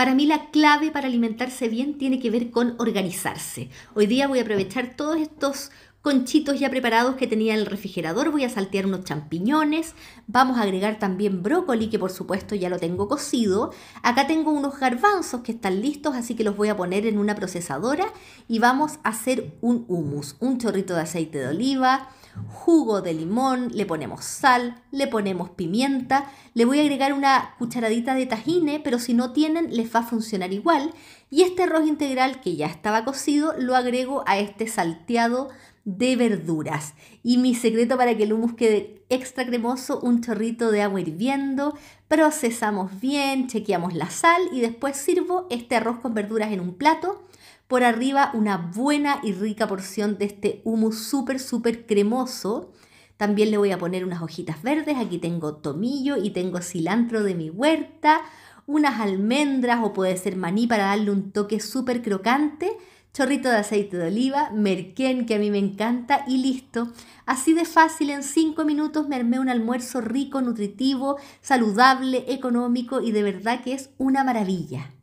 Para mí la clave para alimentarse bien tiene que ver con organizarse. Hoy día voy a aprovechar todos estos conchitos ya preparados que tenía en el refrigerador, voy a saltear unos champiñones, vamos a agregar también brócoli que por supuesto ya lo tengo cocido, acá tengo unos garbanzos que están listos así que los voy a poner en una procesadora y vamos a hacer un hummus, un chorrito de aceite de oliva, jugo de limón, le ponemos sal, le ponemos pimienta, le voy a agregar una cucharadita de tajine, pero si no tienen les va a funcionar igual. Y este arroz integral que ya estaba cocido lo agrego a este salteado de verduras. Y mi secreto para que el hummus quede extra cremoso, un chorrito de agua hirviendo, procesamos bien, chequeamos la sal y después sirvo este arroz con verduras en un plato por arriba una buena y rica porción de este humo súper, súper cremoso. También le voy a poner unas hojitas verdes, aquí tengo tomillo y tengo cilantro de mi huerta, unas almendras o puede ser maní para darle un toque súper crocante, chorrito de aceite de oliva, merquén que a mí me encanta y listo. Así de fácil, en 5 minutos me armé un almuerzo rico, nutritivo, saludable, económico y de verdad que es una maravilla.